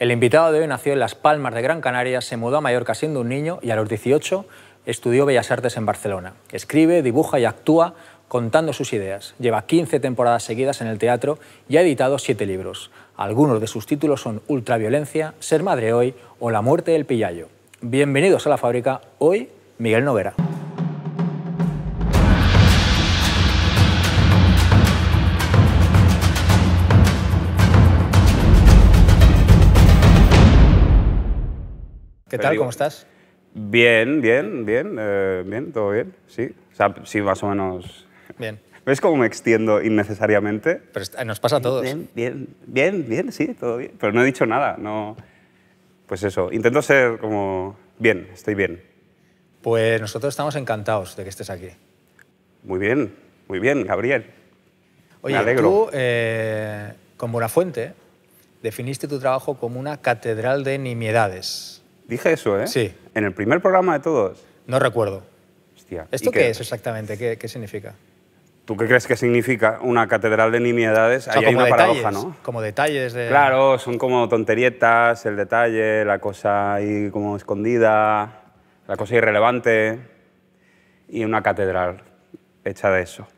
El invitado de hoy nació en Las Palmas de Gran Canaria, se mudó a Mallorca siendo un niño y a los 18 estudió Bellas Artes en Barcelona. Escribe, dibuja y actúa contando sus ideas. Lleva 15 temporadas seguidas en el teatro y ha editado 7 libros. Algunos de sus títulos son Ultraviolencia, Ser Madre Hoy o La Muerte del Pillayo. Bienvenidos a la fábrica, hoy Miguel Novera. ¿Qué tal? ¿Cómo estás? Bien, bien, bien, eh, bien, todo bien, sí. O sea, sí, más o menos. Bien. ¿Ves cómo me extiendo innecesariamente? Pero eh, nos pasa a todos. Bien, bien, bien, bien, sí, todo bien. Pero no he dicho nada, no. Pues eso, intento ser como. Bien, estoy bien. Pues nosotros estamos encantados de que estés aquí. Muy bien, muy bien, Gabriel. Oye, alegro. tú, eh, con Buenafuente, definiste tu trabajo como una catedral de nimiedades. Dije eso, ¿eh? Sí. En el primer programa de todos. No recuerdo. Hostia. ¿Esto qué, es exactamente? ¿Qué, ¿Qué, significa? ¿Tú qué crees que significa una catedral de nimiedades? hay una paradoja, ¿no? Como detalles Claro, son como tonterietas, el detalle, la cosa ahí como escondida, la cosa irrelevante. Y una catedral hecha de eso.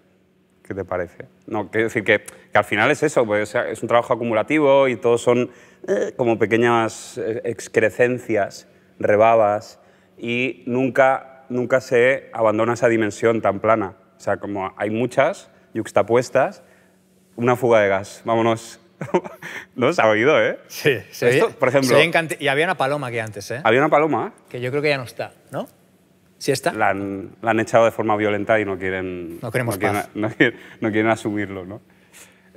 ¿Qué te parece? No, quiero decir que, al final es eso, pues, es un trabajo acumulativo y todos son eh, como pequeñas eh, excrecencias, rebabas, y nunca, nunca se abandona esa dimensión tan plana. O sea, como hay muchas yuxtapuestas, una fuga de gas, vámonos. no se ha oído, ¿eh? Sí, Esto, por ejemplo. Se y había una paloma aquí antes, ¿eh? Había una paloma. Que yo creo que ya no está, ¿no? ¿Sí está? La han, echado de forma violenta y no quieren... No No quieren, no quieren, asumirlo, ¿no?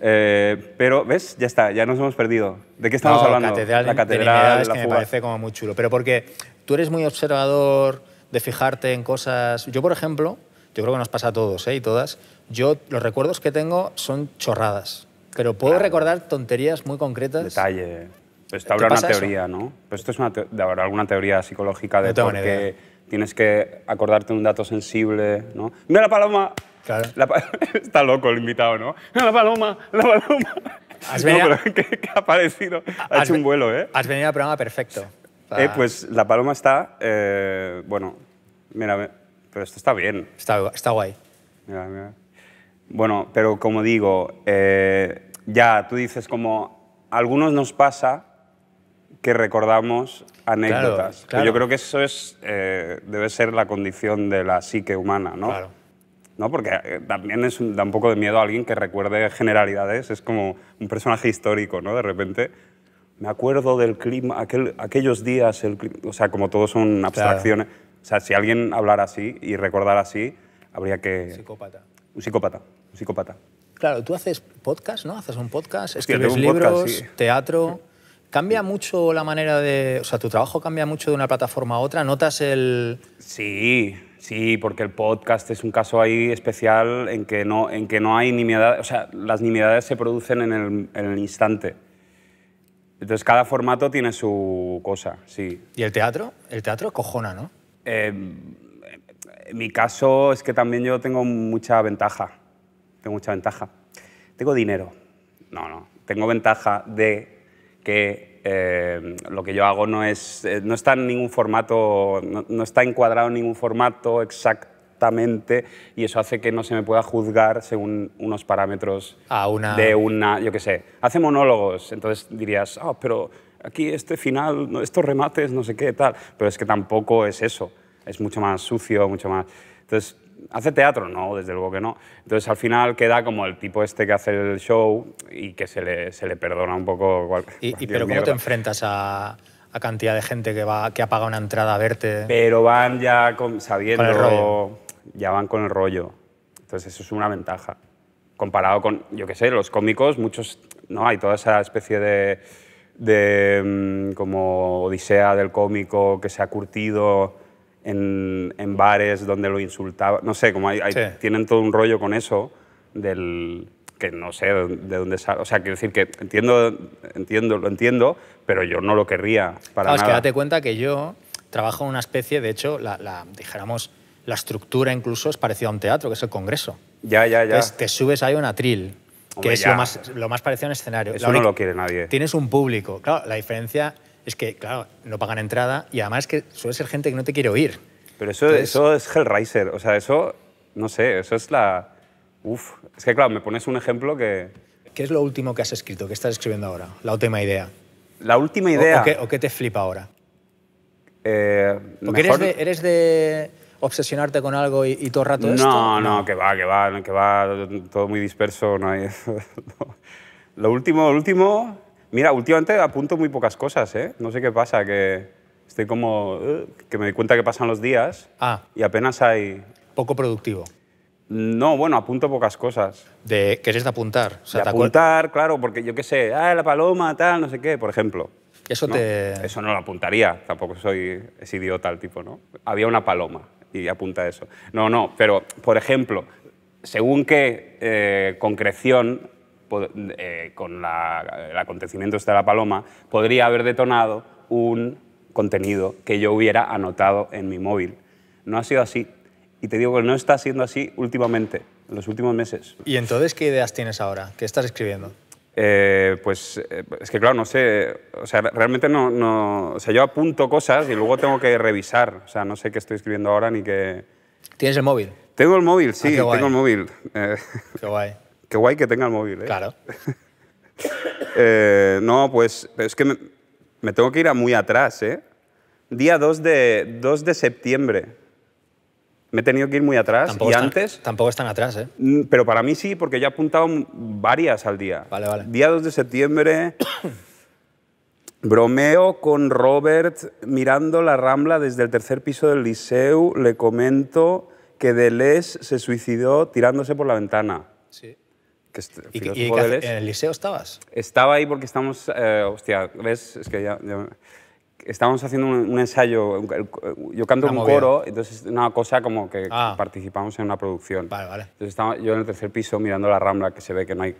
Eh, pero, ¿ves? Ya está, ya nos hemos perdido. ¿De qué estamos hablando? hablando? Catedral, la catedral, es que me parece como muy chulo. Pero porque tú eres muy observador de fijarte en cosas. Yo, por ejemplo, yo creo que nos pasa a todos ¿eh? y todas, yo los recuerdos que tengo son chorradas. Pero puedo recordar tonterías muy concretas. Detalle. Esto pues habrá una teoría, ¿no? Pues esto es una alguna teoría psicológica de por qué tienes que acordarte de un dato sensible, ¿no? ¡Mira la paloma! Está loco el invitado, ¿no? La paloma, la paloma. Has ha aparecido. Ha hecho un vuelo, ¿eh? Has venido al programa perfecto. Eh, pues la paloma está, eh, bueno, mira, pero esto está bien. Está, guay. Mira, mira. Bueno, pero como digo, eh, ya tú dices como a algunos nos pasa que recordamos anécdotas. Pues yo creo que eso es, debe ser la condición de la psique humana, ¿no? Claro. ¿no? Porque eh, también es un, da un poco de miedo a alguien que recuerde generalidades, es como un personaje histórico, ¿no? De repente, me acuerdo del clima, aquel, aquellos días, el o sea, como todo son abstracciones. O sea, si alguien hablara así y recordara así, habría que... Psicópata. Un psicópata, un psicópata. Claro, tú haces podcast, ¿no? Haces un podcast, escribes libros, teatro... ¿Cambia mucho la manera de...? O sea, ¿tu trabajo cambia mucho de una plataforma a otra? ¿Notas el...? Sí, Sí, porque el podcast es un caso ahí especial en que no, en que no hay nimiedades, o sea, las nimiedades se producen en el, instante. Entonces cada formato tiene su cosa, sí. ¿Y el teatro? El teatro cojona, ¿no? Em, en mi caso es que también yo tengo mucha ventaja. Tengo mucha ventaja. Tengo dinero. No, no. Tengo ventaja de que eh, lo que yo hago no, es, eh, no está en ningún formato, no, está encuadrado en ningún formato exactamente y eso hace que no se me pueda juzgar según unos parámetros de una, yo qué sé, hace monólogos, entonces dirías, ah, pero aquí este final, estos remates, no sé qué, tal, pero es que tampoco es eso, es mucho más sucio, mucho más... Entonces, hace teatro, no, desde luego que no. Entonces al final queda como el tipo este que hace el show y que se le, perdona un poco. y, pero ¿cómo te enfrentas a, a, cantidad de gente que va que ha pagado una entrada a verte? Pero van ya con, sabiendo, con el ya van con el rollo. Entonces eso es una ventaja comparado con, yo qué sé, los cómicos, muchos, no, hay toda esa especie de, de mm, como odisea del cómico que se ha curtido en, bares donde lo insultaba. No sé, como tienen todo un rollo con eso del que no sé de dónde sale. O sea, quiero decir que entiendo, entiendo, lo entiendo, pero yo no lo querría para nada. Es que date cuenta que yo trabajo en una especie, de hecho, la, dijéramos, la estructura incluso es parecida a un teatro, que es el congreso. Ya, ya, ya. te subes ahí a un atril, que es lo más, lo más parecido a un escenario. Eso no lo quiere nadie. Tienes un público. Claro, la diferencia es que, claro, no pagan entrada y además que suele ser gente que no te quiere oír. Pero eso, eso es Hellraiser, o sea, eso, no sé, eso es la... Uf, es que claro, me pones un ejemplo que... ¿Qué es lo último que has escrito, que estás escribiendo ahora? La última idea. ¿La última idea? ¿O, qué, te flipa ahora? Eh, eres, de, obsesionarte con algo y, todo el rato no, esto. No, no, que va, que va, que va, todo muy disperso, no hay... Lo último, lo último... Mira, últimamente apunto muy pocas cosas, ¿eh? No sé qué pasa, que estoy como... Eh, que me doy cuenta que pasan los días ah. y apenas hay... Poco productivo. No, bueno, apunto pocas cosas. De, ¿Querés de apuntar? apuntar, claro, porque yo qué sé, ah, la paloma, tal, no sé qué, por ejemplo. Eso te... Eso no lo apuntaría, tampoco soy ese idiota el tipo, ¿no? Había una paloma y apunta eso. No, no, pero, por ejemplo, según qué eh, concreción eh, con el acontecimiento este de la paloma, podría haber detonado un contenido que yo hubiera anotado en mi móvil. No ha sido así. Y te digo que no está siendo así últimamente, en los últimos meses. ¿Y entonces qué ideas tienes ahora? ¿Qué estás escribiendo? Eh, pues eh, es que claro, no sé, o sea, realmente no, o sea, yo apunto cosas y luego tengo que revisar, o sea, no sé qué estoy escribiendo ahora ni qué... ¿Tienes el móvil? Tengo el móvil, ah, sí, tengo el móvil. Qué guay. Qué guay que tenga el móvil, ¿eh? Claro. Eh, no, pues es que me, tengo que ir a muy atrás, ¿eh? Día 2 de, de septiembre. Me he tenido que ir muy atrás. y antes. Tampoco están atrás, ¿eh? Mm, pero para mí sí, porque ya he apuntado varias al día. Vale, vale. Día 2 de septiembre. Bromeo con Robert mirando la rambla desde el tercer piso del Liceu. Le comento que Deleuze se suicidó tirándose por la ventana. ¿Y, en el liceo estabas? Estaba ahí porque estamos, eh, hostia, ves, es que ya, estábamos haciendo un, ensayo, yo canto un coro, entonces una cosa como que ah. participamos en una producción. Vale, vale. Entonces estaba yo en el tercer piso mirando la rambla que se ve que no hay,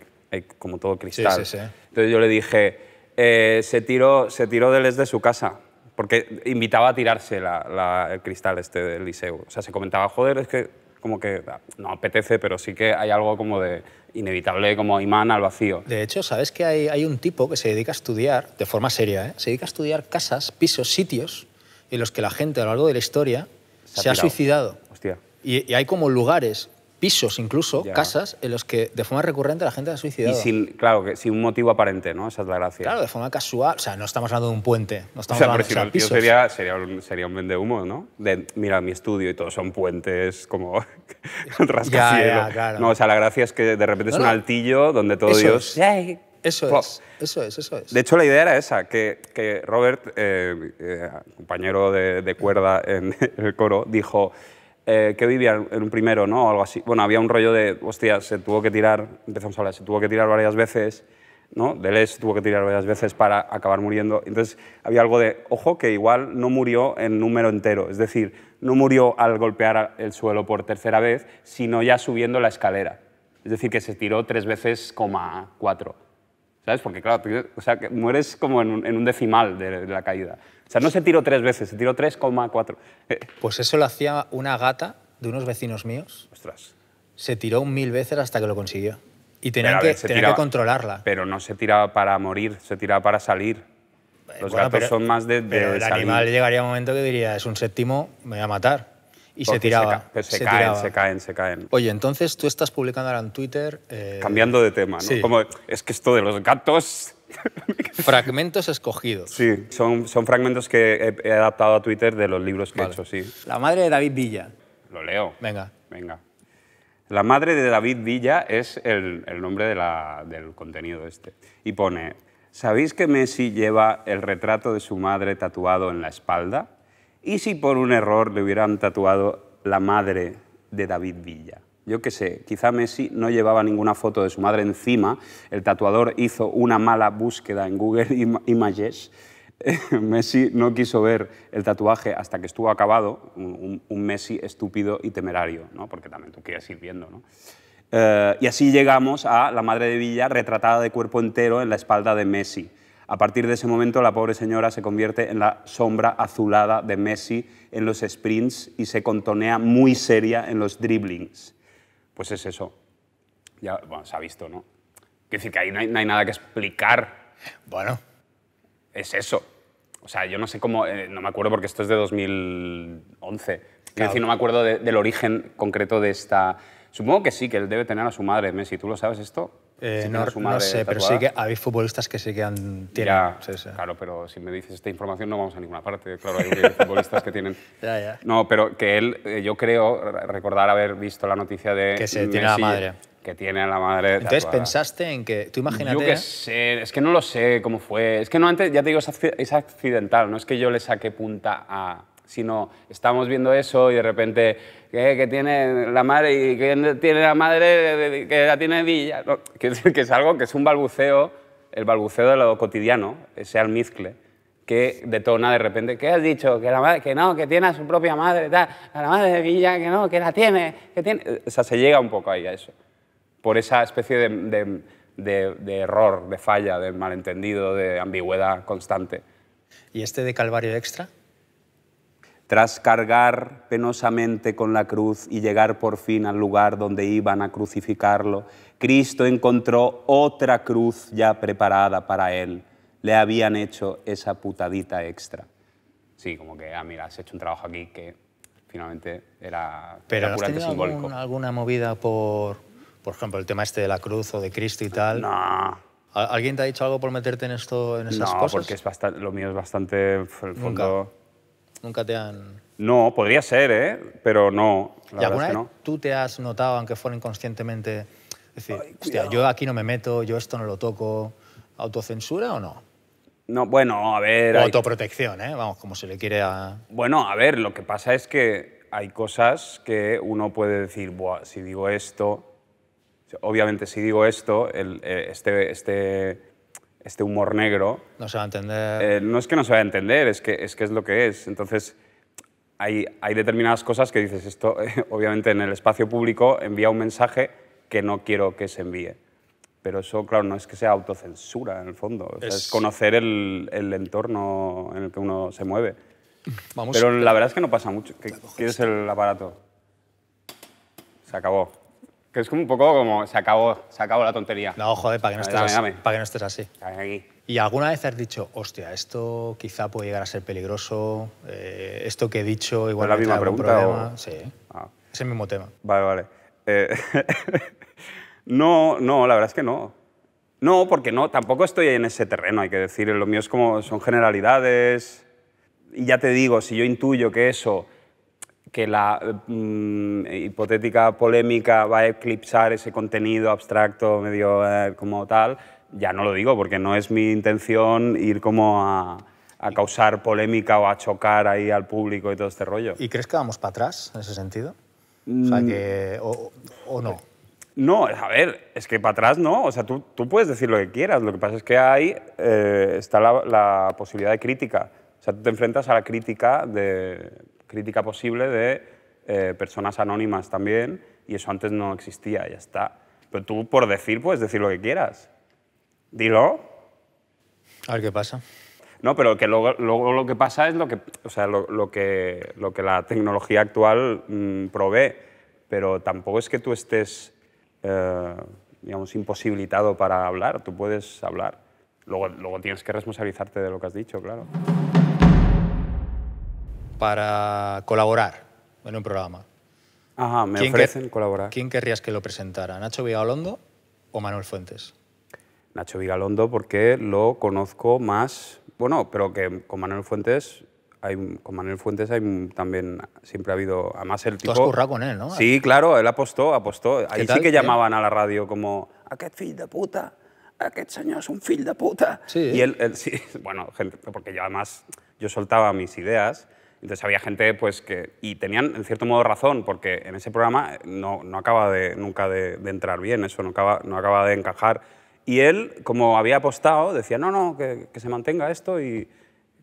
como todo cristal. Sí, sí, sí. Entonces yo le dije, eh, se, tiró, se tiró de de su casa porque invitaba a tirarse el cristal este del liceo. O sea, se comentaba, joder, es que como que ah, no apetece, pero sí que hay algo como de inevitable, como imán al vacío. De hecho, ¿sabes que hay, un tipo que se dedica a estudiar, de forma seria, eh? se dedica a estudiar casas, pisos, sitios en los que la gente a lo largo de la historia se ha, suicidado? Hostia. y hay como lugares pisos incluso, casas, en los que de forma recurrente la gente ha suicidado. Y sin, claro, que sin un motivo aparente, ¿no? Esa es la gracia. Claro, de forma casual. O sea, no estamos hablando de un puente. o sea, hablando, Sería, un, sería humo, ¿no? De, mira, mi estudio y todos son puentes como rascacielos. No, o sea, la gracia es que de repente es un altillo donde todo Eso Dios... Eso es, eso es, eso es. De hecho, la idea era esa, que, Robert, eh, eh, compañero de cuerda en el coro, dijo, eh, que vivía en un primero, ¿no? algo así. Bueno, había un rollo de, hostia, se tuvo que tirar, empezamos a hablar, se tuvo que tirar varias veces, ¿no? se tuvo que tirar varias veces para acabar muriendo. Entonces había algo de, ojo, que igual no murió en número entero, es decir, no murió al golpear el suelo por tercera vez, sino ya subiendo la escalera. Es decir, que se tiró tres veces, coma cuatro. ¿Sabes? Porque claro, o sea, que mueres como en un, decimal de la caída. O sea, no se tiró tres veces, se tiró 3,4. Eh, pues eso lo hacía una gata de unos vecinos míos. Ostras. Se tiró mil veces hasta que lo consiguió. Y tenían, que, tener que, controlarla. Pero no se tiraba para morir, se tiraba para salir. Eh, los gatos son más de, pero el animal llegaría un momento que diría, es un séptimo, me voy a matar. Y se tiraba. Pues se, caen, se caen, se caen. Oye, entonces tú estás publicando ahora en Twitter... Eh, Cambiando de tema, ¿no? Como, es que esto de los gatos... Fragmentos escogidos. Sí, son, son fragmentos que he, adaptado a Twitter de los libros que he hecho, sí. La madre de David Villa. Lo leo. Venga. Venga. La madre de David Villa es el, el nombre de del contenido este. Y pone, ¿sabéis que Messi lleva el retrato de su madre tatuado en la espalda? ¿Y si por un error le hubieran tatuado la madre de David Villa? yo qué sé, quizá Messi no llevaba ninguna foto de su madre encima, el tatuador hizo una mala búsqueda en Google Images, Messi no quiso ver el tatuaje hasta que estuvo acabado, un, Messi estúpido y temerario, ¿no? porque también tú quieres ir viendo. Eh, y así llegamos a la madre de Villa retratada de cuerpo entero en la espalda de Messi. A partir de ese momento, la pobre señora se convierte en la sombra azulada de Messi en los sprints y se contonea muy seria en los dribblings pues es eso. Ya bueno, se ha visto, ¿no? Quiero decir que ahí no hay, nada que explicar. Bueno. Es eso. O sea, yo no sé cómo, eh, no me acuerdo porque esto es de 2011. Claro. decir, no me acuerdo del origen concreto de esta... Supongo que sí, que él debe tener a su madre, Messi. ¿Tú lo sabes esto? Eh, no, no, sé, pero sí que hay futbolistas que sí que han. Claro, pero si me dices esta información no vamos a ninguna parte. Claro, hay futbolistas que tienen. No, pero que él, eh, yo creo recordar haber visto la noticia de. Que se tiene a la madre. Que tiene a la madre. Entonces pensaste en que. Tú imagínate. Yo qué sé, es que no lo sé cómo fue. Es que no antes, ya te digo, es accidental, no es que yo le saqué punta a sino estamos viendo eso y de repente, ¿qué, que tiene la madre? ¿Y que tiene la madre que la tiene Villa? que, que, es algo que es un balbuceo, el balbuceo de lo cotidiano, ese almizcle, que detona de repente, ¿qué has dicho? Que, la que no, que tiene a su propia madre, tal, a la madre de Villa, que no, que la tiene, que tiene... O sea, se llega un poco ahí a eso, por esa especie de, de, de error, de falla, de malentendido, de ambigüedad constante. ¿Y este de Calvario Extra? tras cargar penosamente con la cruz y llegar por fin al lugar donde iban a crucificarlo, Cristo encontró otra cruz ya preparada para él. Le habían hecho esa putadita extra. Sí, como que, ah, mira, has hecho un trabajo aquí que finalmente era, Pero era puramente simbólico. Algún, alguna movida por, por ejemplo, el tema este de la cruz o de Cristo y tal? No. ¿Alguien te ha dicho algo por meterte en esto, en esas cosas? No, porque es lo mío es bastante, Nunca te han... No, podría ser, ¿eh? Pero no. ¿Y alguna vez tú te has notado, aunque fuera inconscientemente, decir, hostia, yo aquí no me meto, yo esto no lo toco, autocensura o no? No, bueno, a ver... autoprotección, ¿eh? Vamos, como se le quiere a... Bueno, a ver, lo que pasa es que hay cosas que uno puede decir, si digo esto... Obviamente, si digo esto, el, eh, este, este este humor negro... No se va a entender. Eh, no es que no se va a entender, es que es, que es lo que es. Entonces, hay, determinadas cosas que dices, esto obviamente en el espacio público envía un mensaje que no quiero que se envíe. Pero eso, claro, no es que sea autocensura en el fondo, es... conocer el, entorno en el que uno se mueve. Vamos. Pero la verdad es que no pasa mucho. que ¿qué el aparato? Se acabó. Que es como un poco como se acabó, se acabó la tontería. No, joder, para que no estés, así, Para que no estés así. Aquí. ¿Y alguna vez has dicho, hostia, esto quizá puede llegar a ser peligroso, eh, esto que he dicho igual ¿Es la misma pregunta Sí, ah. es el mismo tema. Vale, vale. Eh, no, no, la verdad es que no. No, porque no, tampoco estoy en ese terreno, hay que decir. Lo mío es como, son generalidades. Y ya te digo, si yo intuyo que eso que la mm, hipotética polémica va a eclipsar ese contenido abstracto medio eh, como tal, ya no lo digo porque no es mi intención ir como a, a, causar polémica o a chocar ahí al público y todo este rollo. ¿Y crees que vamos para atrás en ese sentido? O, sea, mm. que, o, no. No, a ver, es que para atrás no. O sea, tú, tú, puedes decir lo que quieras. Lo que pasa es que ahí eh, está la, la, posibilidad de crítica. O sea, tú te enfrentas a la crítica de, crítica posible de eh, personas anónimas también, y eso antes no existía, ya está. Pero tú por decir puedes decir lo que quieras. Dilo. A ver qué pasa. No, pero que luego, lo que pasa es lo que, o sea, lo, lo que, lo que la tecnología actual mm, provee, pero tampoco es que tú estés, eh, digamos, imposibilitado para hablar, tú puedes hablar. Luego, luego tienes que responsabilizarte de lo que has dicho, claro para colaborar en un programa. Ajá, me ofrecen colaborar. ¿Quién querrías que lo presentara? ¿Nacho Vigalondo o Manuel Fuentes? Nacho Vigalondo porque lo conozco más, bueno, pero que con Manuel Fuentes hay, con Manuel Fuentes hay también siempre ha habido, además el tipo... Tú has currado con él, ¿no? Sí, claro, él apostó, apostó. Ahí sí que llamaban a la radio como, qué fil de puta, qué señor es un fil de puta. Sí. Y él, sí, bueno, gente, porque yo además, yo soltaba mis ideas entonces había gente pues, que, y tenían en cierto modo razón, porque en ese programa no, no acaba de, nunca de, entrar bien, eso no acaba, no acaba de encajar. Y él, como había apostado, decía, no, no, que, que se mantenga esto y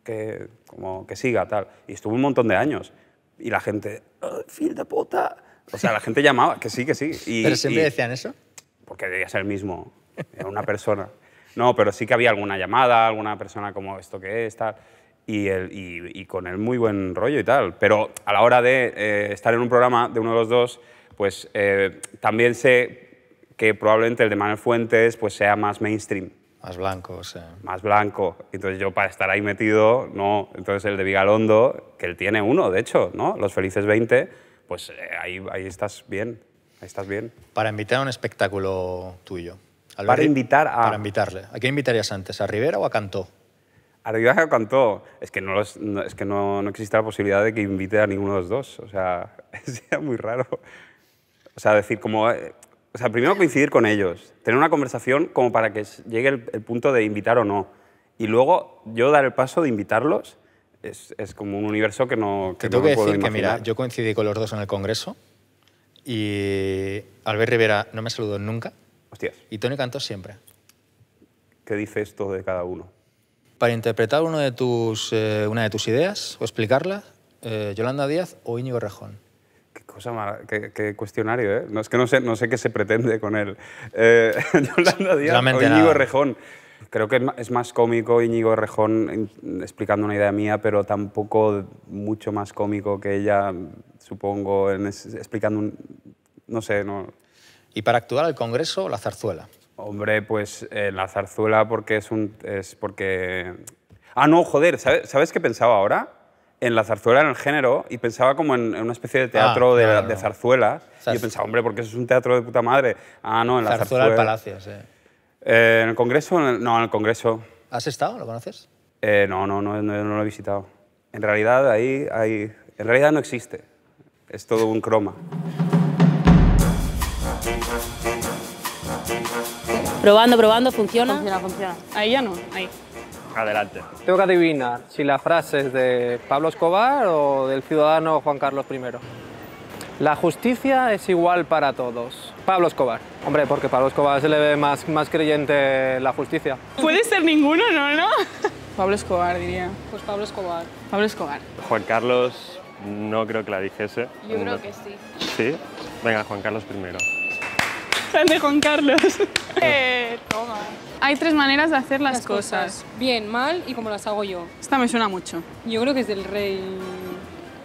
que, como, que siga, tal. Y estuvo un montón de años. Y la gente, oh, fil de puta. O sea, la gente llamaba, que sí, que sí. Y, ¿Pero siempre decían eso? Porque debía ser el mismo, era una persona. No, pero sí que había alguna llamada, alguna persona como esto que es, tal y, con el muy buen rollo y tal. Pero a la hora de eh, estar en un programa de uno de los dos, pues eh, también sé que probablemente el de Manuel Fuentes pues, sea más mainstream. Más blanco, o sea. Más blanco. Entonces yo para estar ahí metido, no. Entonces el de Vigalondo, que él tiene uno, de hecho, ¿no? Los Felices 20, pues eh, ahí, estás bien. Ahí estás bien. Para invitar a un espectáculo tuyo. para invitar a... Para invitarle. ¿A quién invitarías antes? ¿A Rivera o a Cantó? Arriaga cantó. Es que, no, es que no, no, existe la posibilidad de que invite a ninguno de los dos. O sea, sería muy raro. O sea, decir como... Eh, o sea, primero coincidir con ellos, tener una conversación como para que llegue el, punto de invitar o no. Y luego yo dar el paso de invitarlos es, como un universo que no... Que Te tengo que decir que, mira, yo coincidí con los dos en el Congreso y Albert Rivera no me saludó nunca. Hostias. Y Tony cantó siempre. ¿Qué dice esto de cada uno? para interpretar uno de tus, eh, una de tus ideas o explicarla, eh, Yolanda Díaz o Íñigo Rejón. Qué cosa cuestionario, ¿eh? No, es que no sé, no sé qué se pretende con él. Eh, Yolanda Díaz o Íñigo Rejón. Creo que es más cómico Íñigo Rejón explicando una idea mía, pero tampoco mucho más cómico que ella, supongo, explicando un... No sé, no... ¿Y para actuar al Congreso, la zarzuela? Hombre, pues en eh, la zarzuela porque es un... Es porque... Ah, no, joder, ¿sabes, qué pensaba ahora? en la zarzuela, en el género, y pensaba como en, una especie de ah, teatro de, zarzuela. y yo pensaba, hombre, porque eso es un teatro de puta madre. Ah, no, en la zarzuela. Zarzuela del Palacio, sí. Eh. Eh, ¿En el Congreso? No, en el Congreso. ¿Has estado? ¿Lo conoces? no, no, no, no, lo he visitado. En realidad, ahí hay... En realidad no existe. Es todo un croma. Probando, probando, funciona. Ahí ya no, ahí. Adelante. Tengo que adivinar si la frase es de Pablo Escobar o del ciudadano Juan Carlos I. La justicia es igual para todos. Pablo Escobar. Hombre, porque Pablo Escobar se le ve más, más creyente la justicia. Puede ser ninguno, ¿no? ¿No? Pablo Escobar, diría. Pues Pablo Escobar. Pablo Escobar. Juan Carlos no creo que la dijese. Yo creo que sí. ¿Sí? Venga, Juan Carlos I de Juan Carlos. Eh, toma. Hay tres maneras de hacer las, cosas. Bien, mal y como las hago yo. Esta me suena mucho. Yo creo que es del rey.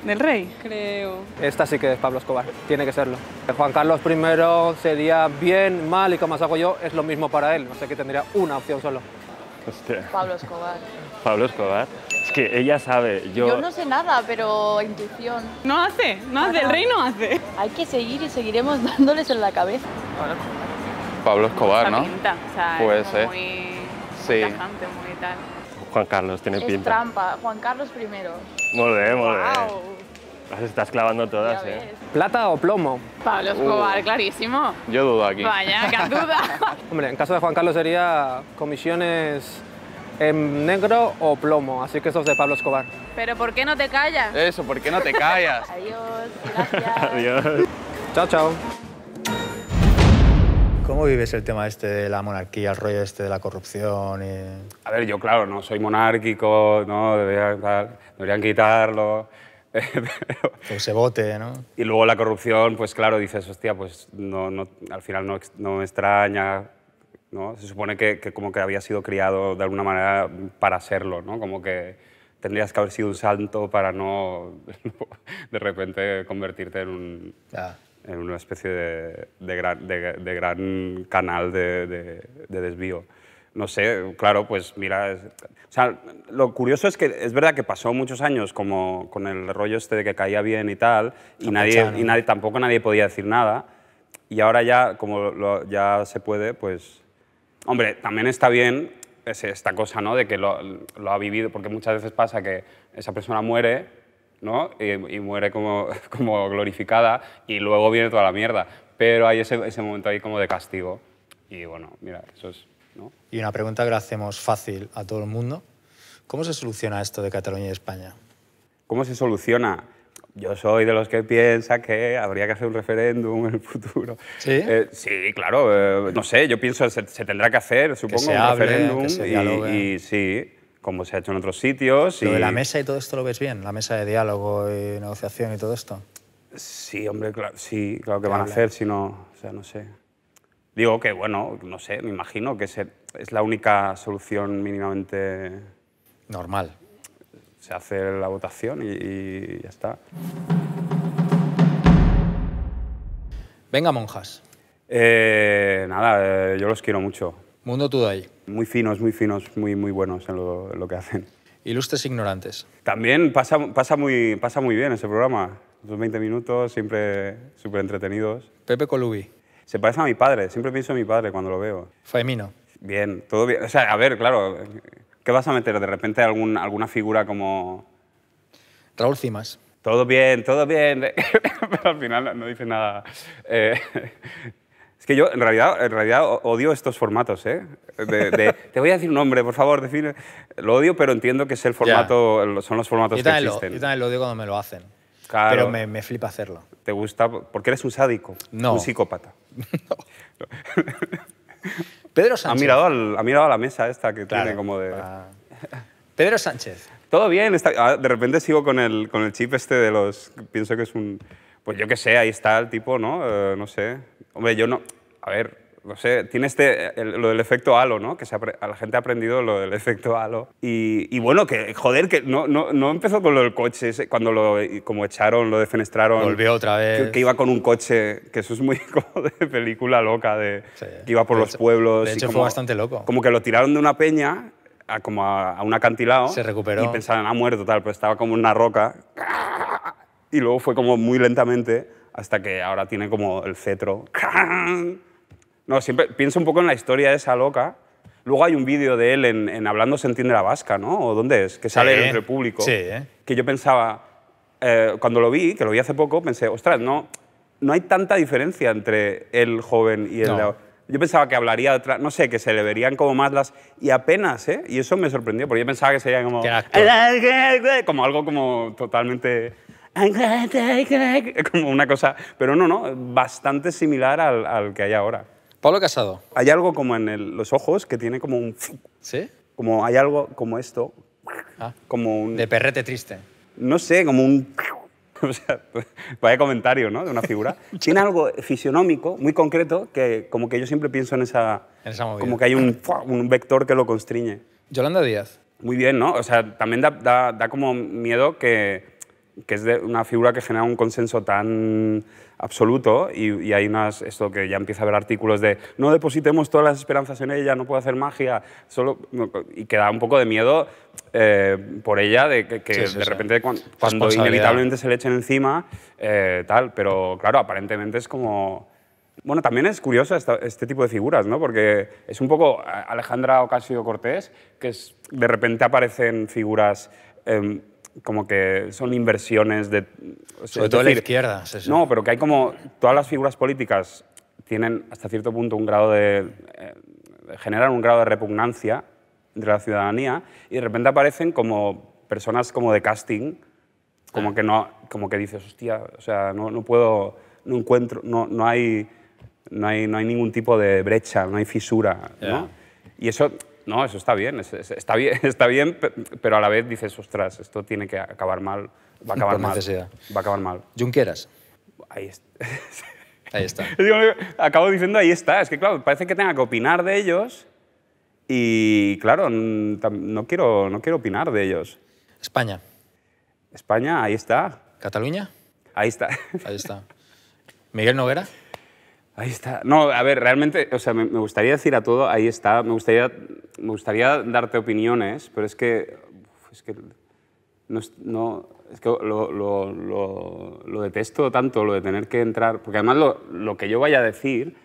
¿Del rey? Creo. Esta sí que es Pablo Escobar, tiene que serlo. Juan Carlos I sería bien, mal y como las hago yo, es lo mismo para él. No sé que tendría una opción solo. Hostia. Pablo Escobar. Pablo Escobar. Es que ella sabe, yo... Yo no sé nada, pero intuición. No hace, no hace, el rey no hace. Hay que seguir y seguiremos dándoles en la cabeza. Pablo Escobar, ¿no? Pinta, o sea, es Muy, sí. muy tal. Juan Carlos tiene es pinta. trampa, Juan Carlos primero. Muy bien, muy Las estás clavando todas, ¿eh? ¿Plata o plomo? Pablo uh. Escobar, clarísimo. Yo dudo aquí. Vaya, que duda. Hombre, en caso de Juan Carlos sería comisiones en negro o plomo, así que eso es de Pablo Escobar. Pero ¿por qué no te callas? Eso, ¿por qué no te callas? Adiós, gracias. Adiós. Chao, chao. ¿Cómo vives el tema este de la monarquía, el rollo este de la corrupción? A ver, yo claro, no soy monárquico, no deberían, quitarlo. se vote, ¿no? Y luego la corrupción, pues claro, dices, hostia, pues no, no, al final no, no me extraña, se supone que, como que había sido criado de alguna manera para serlo, ¿no? Como que tendrías que haber sido un santo para no de repente convertirte en, un, en una especie de, gran, canal de, desvío. No sé, claro, pues mira, o sea, lo curioso es que es verdad que pasó muchos años como con el rollo este de que caía bien y tal, y, nadie, y nadie, tampoco nadie podía decir nada, y ahora ya, como ya se puede, pues Hombre, también está bien esta cosa ¿no? de que lo, ha vivido, porque muchas veces pasa que esa persona muere ¿no? y, muere como, glorificada y luego viene toda la mierda. Pero hay ese, momento ahí como de castigo. Y bueno, mira, eso es... Y una pregunta que le hacemos fácil a todo el mundo. ¿Cómo se soluciona esto de Cataluña y España? ¿Cómo se soluciona? yo soy de los que piensa que habría que hacer un referéndum en el futuro. Sí, eh, sí claro. Eh, no sé, yo pienso que se, tendrá que hacer, supongo, que un referéndum. y, sí, como se ha hecho en otros sitios. ¿Lo de la mesa y todo esto lo ves bien? ¿La mesa de diálogo y negociación y todo esto? Sí, hombre, claro, sí, claro que van a hacer, si no, o sea, no sé. Digo que, bueno, no sé, me imagino que es la única solución mínimamente... Normal se hace la votación y, ya está. Venga, monjas. Eh, nada, eh, yo los quiero mucho. Mundo Today. Muy finos, muy finos, muy, muy buenos en lo, que hacen. Ilustres ignorantes. También pasa, pasa, muy, pasa muy bien ese programa. Son 20 minutos, siempre súper entretenidos. Pepe Colubi. Se parece a mi padre, siempre pienso en mi padre cuando lo veo. Faimino. Bien, todo bien. O sea, a ver, claro, ¿Qué vas a meter? ¿De repente algún, alguna figura como...? Raúl Cimas. Todo bien, todo bien. Pero al final no, dice nada. Eh, es que yo en realidad, odio estos formatos. ¿eh? te voy a decir un nombre, por favor. define. lo odio, pero entiendo que es el formato, son los formatos que existen. yo también lo odio cuando me lo hacen. Pero me, me, flipa hacerlo. ¿Te gusta? Porque eres un sádico. No. Un psicópata. Pedro Sánchez. Ha mirado, ha mirado a la mesa esta que tiene como de... Ah. Pedro Sánchez. Todo bien. Está, ah, de repente sigo con el, con el chip este de los... Pienso que es un... Pues yo qué sé, ahí está el tipo, ¿no? Eh, no sé. Hombre, yo no... A ver, no sé, tiene este, lo del efecto halo, ¿no? Que la gente ha aprendido lo del efecto halo. Y, bueno, que joder, que no, no, no, empezó con lo del coche, cuando lo como echaron, lo defenestraron. Volvió otra vez. Que, iba con un coche, que eso es muy como de película loca, de, que iba por los pueblos. De hecho, fue bastante loco. Como que lo tiraron de una peña a, como a, un acantilado. Se recuperó. Y pensaban, ha muerto, tal, pero estaba como una roca. Y luego fue como muy lentamente hasta que ahora tiene como el cetro. No, siempre pienso un poco en la historia de esa loca. Luego hay un vídeo de él en, Hablando se entiende la vasca, ¿no? ¿O dónde es? Que sale sí, El Repúblico. Sí, ¿eh? Que yo pensaba, eh, cuando lo vi, que lo vi hace poco, pensé, ostras, no, no hay tanta diferencia entre el joven y el... Yo pensaba que hablaría otra, no sé, que se le verían como más las... Y apenas, ¿eh? Y eso me sorprendió, porque yo pensaba que sería como... Como algo como totalmente... Como una cosa... Pero no, no, bastante similar al que hay ahora. Pablo Casado. Hay algo como en los ojos que tiene como un... ¿Sí? Como hay algo como esto. Ah, como un... De perrete triste. No sé, como un... O sea, vaya comentario, ¿no? De una figura. Tiene algo fisionómico, muy concreto, que como que yo siempre pienso en esa... En esa movida. Como que hay un, vector que lo constriñe. Yolanda Díaz. Muy bien, ¿no? O sea, también da, como miedo que, que es de una figura que genera un consenso tan absoluto y, hay unas, esto que ya empieza a haber artículos de no depositemos todas las esperanzas en ella, no puede hacer magia, solo, y queda un poco de miedo eh, por ella, de que, de repente cuando, inevitablemente se le echen encima, eh, tal, pero claro, aparentemente es como... Bueno, también es curioso este tipo de figuras, ¿no? Porque es un poco eh, Alejandra Ocasio Cortés, que es, de repente aparecen figuras... Em, como que son inversiones de... Sobre todo la izquierda. Es No, pero que hay como... Todas las figuras políticas tienen hasta cierto punto un grado de... Eh, generan un grado de repugnancia entre la ciudadanía y de repente aparecen como personas como de casting, como ah. que, no, como que dices, hostia, o sea, no, no puedo, no encuentro, no, no, hay, no, hay, no hay ningún tipo de brecha, no hay fisura, ¿no? Y eso no, eso está bien, está bien, está bien, pero a la vez dices, ostras, esto tiene que acabar mal, va a acabar mal. Necesidad. Va a acabar mal. Junqueras. Ahí está. Ahí está. acabo diciendo ahí está. Es que, claro, parece que tenga que opinar de ellos y, claro, no quiero, no quiero opinar de ellos. España. España, ahí está. Cataluña. Ahí está. Ahí está. Miguel Noguera. Ahí está. No, a ver, realmente, o sea, me, gustaría decir a todo, ahí está. Me gustaría, me gustaría darte opiniones, pero es que, es que no, es que lo, detesto tanto, lo de tener que entrar, porque además lo, que yo vaya a decir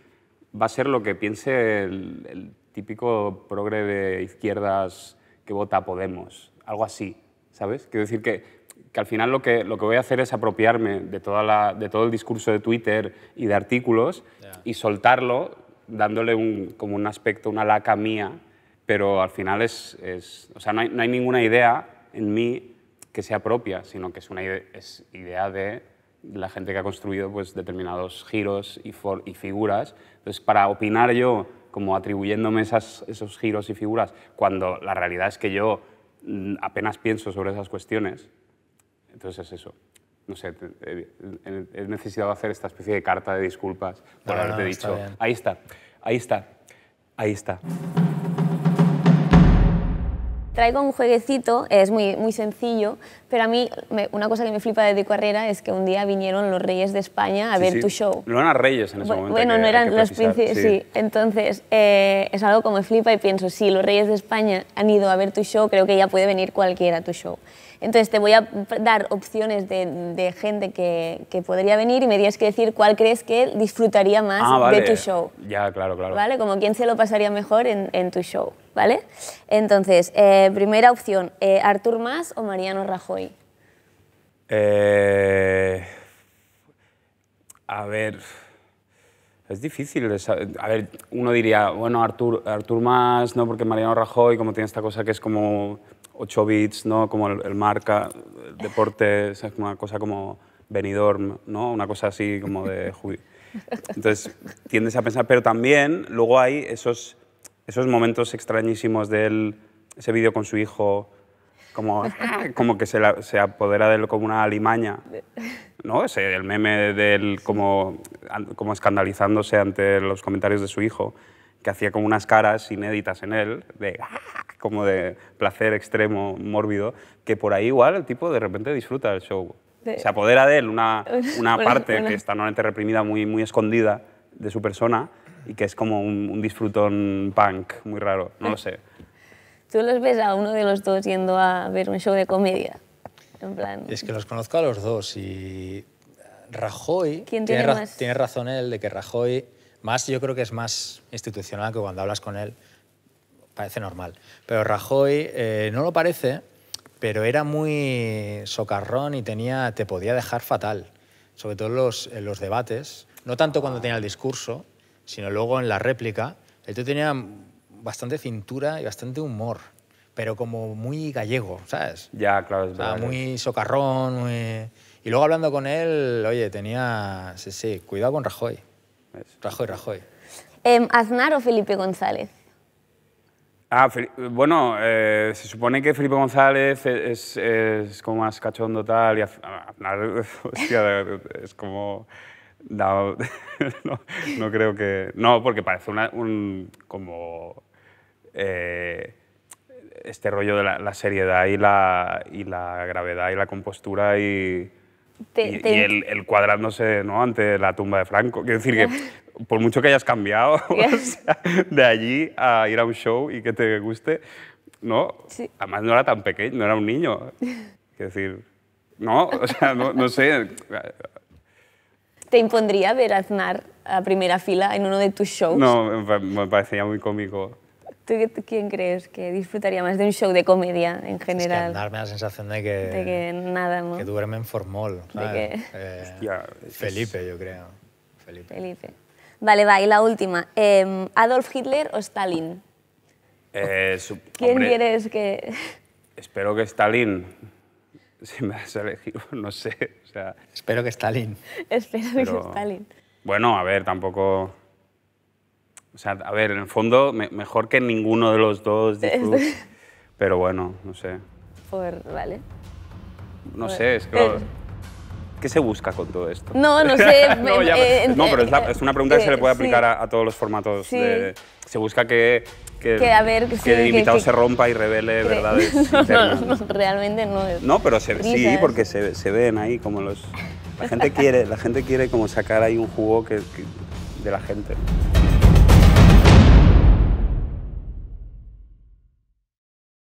va a ser lo que piense el, el típico progre de izquierdas que vota Podemos, algo así, ¿sabes? Quiero decir que que al final lo que, voy a hacer es apropiarme de, todo el discurso de Twitter y de artículos y soltarlo dándole un, como un aspecto, una laca mía, pero al final es, sea, no hay, ninguna idea en mí que sea propia, sino que es una idea, de la gente que ha construido pues, determinados giros y, figuras. Entonces, para opinar yo, como atribuyéndome esas, esos giros y figuras, cuando la realidad es que yo mm, apenas pienso sobre esas cuestiones, entonces es eso. No sé, he necesitado hacer esta especie de carta de disculpas por ah, haberte dicho. ahí está, ahí está, ahí está. Traigo un jueguecito, es muy, muy sencillo, pero a mí una cosa que me flipa de tu carrera es que un día vinieron los reyes de España a ver tu show. No eran reyes en ese momento. Bueno, no eran los príncipes, sí. Entonces, eh, es algo como me flipa y pienso, si los reyes de España han ido a ver tu show, creo que ya puede venir cualquiera a tu show. Entonces te voy a dar opciones de, gente que, podría venir y me tienes que decir cuál crees que disfrutaría más ah, de tu show. Ya, claro, claro. ¿Vale? Como quién se lo pasaría mejor en, tu show, ¿vale? Entonces, eh, primera opción, eh, ¿Artur Mas o Mariano Rajoy? Eh, a ver... Es difícil. a ver, uno diría, bueno, Artur, Artur Mas, ¿no? Porque Mariano Rajoy, como tiene esta cosa que es como 8 bits, ¿no? Como el, marca, el deporte, es una cosa como Benidorm, ¿no? Una cosa así como de... Entonces tiendes a pensar, pero también luego hay esos, esos momentos extrañísimos de él, ese vídeo con su hijo, como, como que se, apodera de él como una alimaña, ¿no? el meme de él como, como escandalizándose ante los comentarios de su hijo que hacía como unas caras inéditas en él, de ah, como de placer extremo, mórbido, que por ahí igual el tipo de repente disfruta del show. Se apodera de él una, una, parte que está normalmente reprimida, muy, muy escondida de su persona y que es como un, disfrutón punk muy raro, no lo sé. ¿Tú los ves a uno de los dos yendo a ver un show de comedia? plan... Es que los conozco a los dos y Rajoy... ¿Quién tiene, tiene razón él de que Rajoy más, yo creo que es más institucional que cuando hablas con él parece normal. Pero Rajoy eh, no lo parece, pero era muy socarrón y tenía, te podía dejar fatal, sobre todo en los, los debates, no tanto cuando tenía el discurso, sino luego en la réplica. Él tenía bastante cintura y bastante humor, pero como muy gallego, ¿sabes? Ya, claro, muy socarrón, Y luego hablando con él, oye, tenía... Sí, sí, cuidado con Rajoy. Rajoy, Rajoy. Em, ¿Aznar o Felipe González? Ah, bueno, eh, se supone que Felipe González e, es, como más cachondo tal y Aznar, es como... No, no, creo que... No, porque parece un... como... Eh, este rollo de la, seriedad y y la gravedad y la compostura y y, el, el, cuadrándose ¿no? ante la tumba de Franco. Quiero decir que por mucho que hayas cambiado de allí a ir a un show y que te guste, no, además no era tan pequeño, no era un niño. Quiero decir, no, o sea, no, no sé. ¿Te impondría ver a Aznar a primera fila en uno de tus shows? No, me parecería muy cómico. ¿Tú quién crees que disfrutaría más de un show de comedia en general? que darme la sensación de que, de que nada, ¿no? Que duerme en formol. ¿sabes? Eh, Felipe, yo creo. Felipe. Felipe. Vale, va, y la última. Em, ¿Adolf Hitler o Stalin? Eh, ¿Quién quieres que...? Espero que Stalin. Si me has elegido, no sé. O sea... Espero que Stalin. espero que Stalin. Bueno, a ver, tampoco... O sea, a ver, en el fondo, mejor que ninguno de los dos. Este. pero bueno, no sé. Por, vale. No sé, es que... Eh. ¿Qué se busca con todo esto? No, no sé. Eh, no, pero eh, es, una pregunta que se le puede aplicar a, todos los formatos. se busca que, que, que, el invitado se rompa y revele verdades. No, no, realmente no No, pero sí, porque se, se, ven ahí como los. La gente quiere, la gente quiere como sacar ahí un jugo que, de la gente.